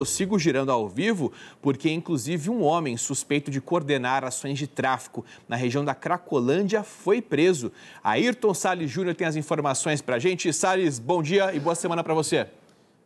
Eu sigo girando ao vivo porque, inclusive, um homem suspeito de coordenar ações de tráfico na região da Cracolândia foi preso. Ayrton Salles Júnior tem as informações para a gente. Salles, bom dia e boa semana para você.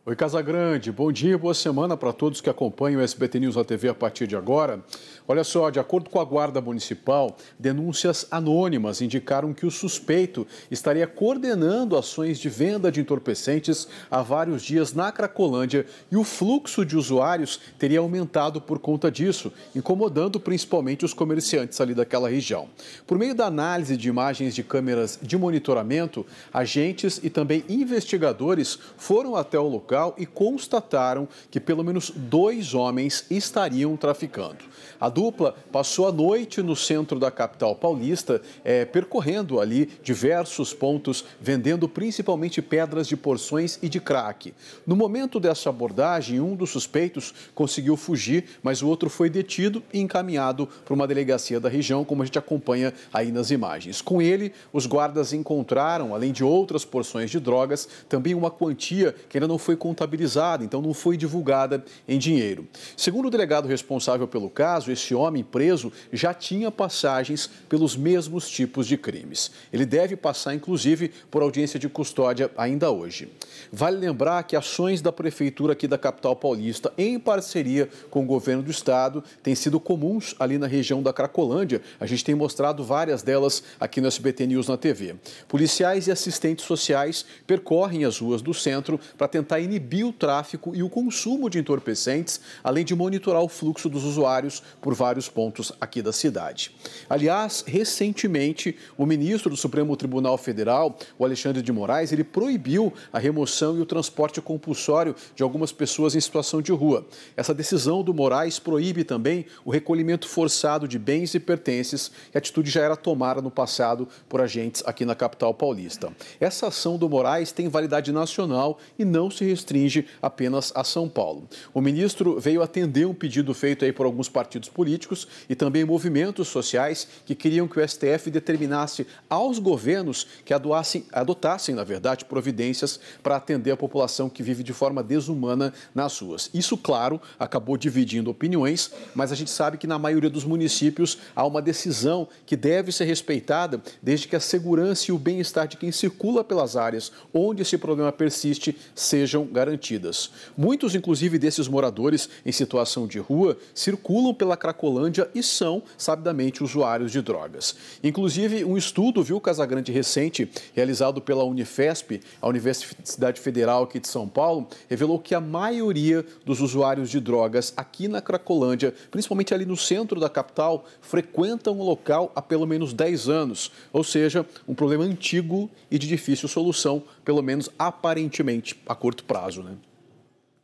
Oi, Casa Grande, Bom dia, boa semana para todos que acompanham o SBT News na TV a partir de agora. Olha só, de acordo com a Guarda Municipal, denúncias anônimas indicaram que o suspeito estaria coordenando ações de venda de entorpecentes há vários dias na Cracolândia e o fluxo de usuários teria aumentado por conta disso, incomodando principalmente os comerciantes ali daquela região. Por meio da análise de imagens de câmeras de monitoramento, agentes e também investigadores foram até o local e constataram que pelo menos dois homens estariam traficando. A dupla passou a noite no centro da capital paulista, é, percorrendo ali diversos pontos, vendendo principalmente pedras de porções e de crack. No momento dessa abordagem, um dos suspeitos conseguiu fugir, mas o outro foi detido e encaminhado para uma delegacia da região, como a gente acompanha aí nas imagens. Com ele, os guardas encontraram, além de outras porções de drogas, também uma quantia que ainda não foi contabilizada, então não foi divulgada em dinheiro. Segundo o delegado responsável pelo caso, esse homem preso já tinha passagens pelos mesmos tipos de crimes. Ele deve passar, inclusive, por audiência de custódia ainda hoje. Vale lembrar que ações da prefeitura aqui da capital paulista, em parceria com o governo do estado, têm sido comuns ali na região da Cracolândia. A gente tem mostrado várias delas aqui no SBT News na TV. Policiais e assistentes sociais percorrem as ruas do centro para tentar iniciar inibir o tráfico e o consumo de entorpecentes, além de monitorar o fluxo dos usuários por vários pontos aqui da cidade. Aliás, recentemente, o ministro do Supremo Tribunal Federal, o Alexandre de Moraes, ele proibiu a remoção e o transporte compulsório de algumas pessoas em situação de rua. Essa decisão do Moraes proíbe também o recolhimento forçado de bens e pertences, que a atitude já era tomada no passado por agentes aqui na capital paulista. Essa ação do Moraes tem validade nacional e não se restringe apenas a São Paulo. O ministro veio atender um pedido feito aí por alguns partidos políticos e também movimentos sociais que queriam que o STF determinasse aos governos que adoassem, adotassem, na verdade, providências para atender a população que vive de forma desumana nas ruas. Isso, claro, acabou dividindo opiniões, mas a gente sabe que na maioria dos municípios há uma decisão que deve ser respeitada desde que a segurança e o bem-estar de quem circula pelas áreas onde esse problema persiste sejam garantidas. Muitos, inclusive, desses moradores em situação de rua circulam pela Cracolândia e são, sabidamente, usuários de drogas. Inclusive, um estudo, viu, Casagrande, recente, realizado pela Unifesp, a Universidade Federal aqui de São Paulo, revelou que a maioria dos usuários de drogas aqui na Cracolândia, principalmente ali no centro da capital, frequentam o local há pelo menos 10 anos, ou seja, um problema antigo e de difícil solução, pelo menos aparentemente a curto prazo. աշուն են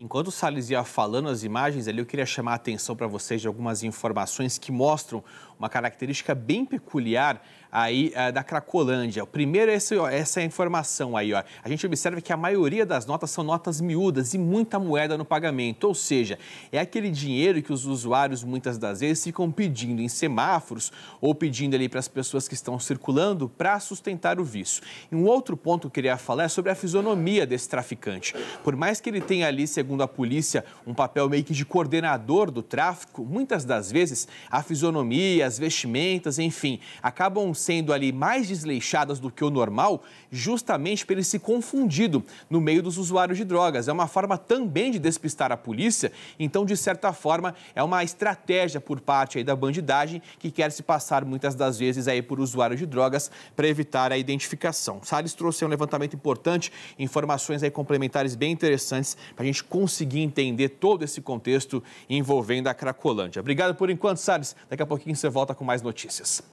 Enquanto o Salles ia falando as imagens ali, eu queria chamar a atenção para vocês de algumas informações que mostram uma característica bem peculiar aí uh, da Cracolândia. O primeiro é esse, ó, essa é a informação aí, ó. A gente observa que a maioria das notas são notas miúdas e muita moeda no pagamento, ou seja, é aquele dinheiro que os usuários muitas das vezes ficam pedindo em semáforos ou pedindo ali para as pessoas que estão circulando para sustentar o vício. E um outro ponto que eu queria falar é sobre a fisionomia desse traficante. Por mais que ele tenha ali, segundo segundo a polícia, um papel meio que de coordenador do tráfico, muitas das vezes a fisionomia, as vestimentas, enfim, acabam sendo ali mais desleixadas do que o normal, justamente por ele se confundido no meio dos usuários de drogas. É uma forma também de despistar a polícia, então, de certa forma, é uma estratégia por parte aí da bandidagem que quer se passar muitas das vezes aí por usuário de drogas para evitar a identificação. Salles trouxe um levantamento importante, informações aí complementares bem interessantes para a gente conseguir entender todo esse contexto envolvendo a Cracolândia. Obrigado por enquanto, Salles. Daqui a pouquinho você volta com mais notícias.